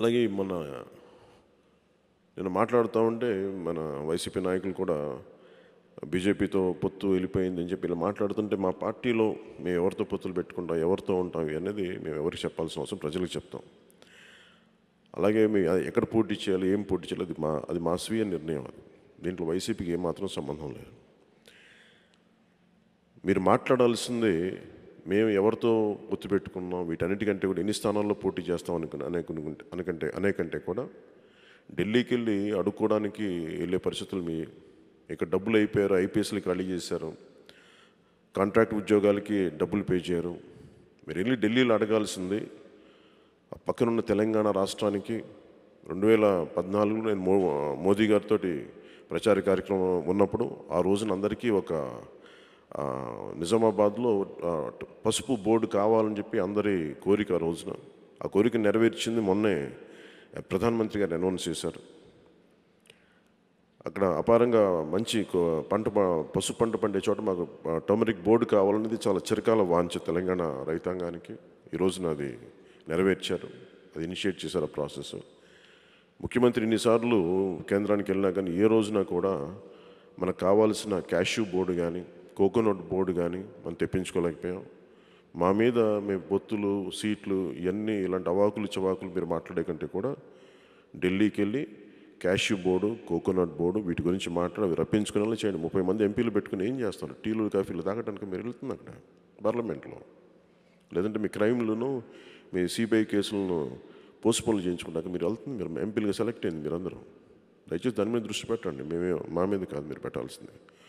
అలాగే మొన్న నేను మాట్లాడుతూ ఉంటే మన వైసీపీ నాయకులు కూడా బీజేపీతో పొత్తు వెళ్ళిపోయింది అని చెప్పి ఇలా మాట్లాడుతుంటే మా పార్టీలో మేము ఎవరితో పొత్తులు పెట్టుకుంటాం ఎవరితో ఉంటాం అనేది మేము ఎవరికి చెప్పాల్సిన అవసరం ప్రజలకు చెప్తాం అలాగే మీ ఎక్కడ పోటీ చేయాలి ఏం పోటీ చేయాలి అది మా అది మా స్వీయ నిర్ణయం అది దీంట్లో వైసీపీకి ఏమాత్రం సంబంధం లేదు మీరు మాట్లాడాల్సిందే మేము ఎవరితో ఒత్తు పెట్టుకున్నాం వీటన్నిటికంటే కూడా ఎన్ని స్థానాల్లో పోటీ చేస్తాం అనుకుని అనేకుంటే అనకంటే అనేకంటే కూడా ఢిల్లీకి వెళ్ళి అడుక్కోవడానికి వెళ్ళే పరిస్థితులు మీ ఇక్కడ డబ్బులు అయిపోయారు ఐపీఎస్లు ఖాళీ చేశారు కాంట్రాక్ట్ ఉద్యోగాలకి డబ్బులు పే చేయరు మీరు వెళ్ళి ఢిల్లీలో అడగాల్సింది పక్కనున్న తెలంగాణ రాష్ట్రానికి రెండు వేల పద్నాలుగులో నేను మో మోదీ గారితో ప్రచార కార్యక్రమం ఉన్నప్పుడు ఆ రోజున అందరికీ ఒక నిజామాబాద్లో పసుపు బోర్డు కావాలని చెప్పి అందరి కోరిక ఆ రోజున ఆ కోరిక నెరవేర్చింది మొన్నే ప్రధానమంత్రి గారు అనౌన్స్ చేశారు అక్కడ అపారంగా మంచి పంట పసుపు పంట పండే చోట మాకు టర్మరిక్ బోర్డు కావాలనేది చాలా చిరకాల వాంచ తెలంగాణ రైతాంగానికి ఈ రోజున అది నెరవేర్చారు అది ఇనిషియేట్ చేశారు ఆ ప్రాసెస్ ముఖ్యమంత్రి ఇన్నిసార్లు కేంద్రానికి వెళ్ళినా కానీ ఏ రోజున కూడా మనకు కావాల్సిన క్యాష్యూ బోర్డు కానీ కోకోనట్ బోర్డు కానీ మనం తెప్పించుకోలేకపోయాం మా మీద మేము బొత్తులు సీట్లు ఇవన్నీ ఇలాంటి అవాకులు చవాకులు మీరు మాట్లాడే కంటే కూడా ఢిల్లీకి వెళ్ళి క్యాష్యూ బోర్డు కోకోనట్ బోర్డు వీటి గురించి మాట్లాడి అవి రప్పించుకునేలా చేయండి ముప్పై మంది ఎంపీలు పెట్టుకుని ఏం చేస్తారు టీలు కాఫీలు తాగడానికి మీరు వెళ్తుంది అక్కడ పార్లమెంట్లో లేదంటే మీ క్రైమ్లను మీ సిబిఐ కేసులను పోస్ట్పోన్ చేయించుకున్నాక మీరు వెళ్తుంది మీరు ఎంపీలుగా సెలెక్ట్ అయింది మీరందరూ దయచేసి దాని మీద దృష్టి పెట్టండి మేమే మా మీద కాదు మీరు పెట్టాల్సింది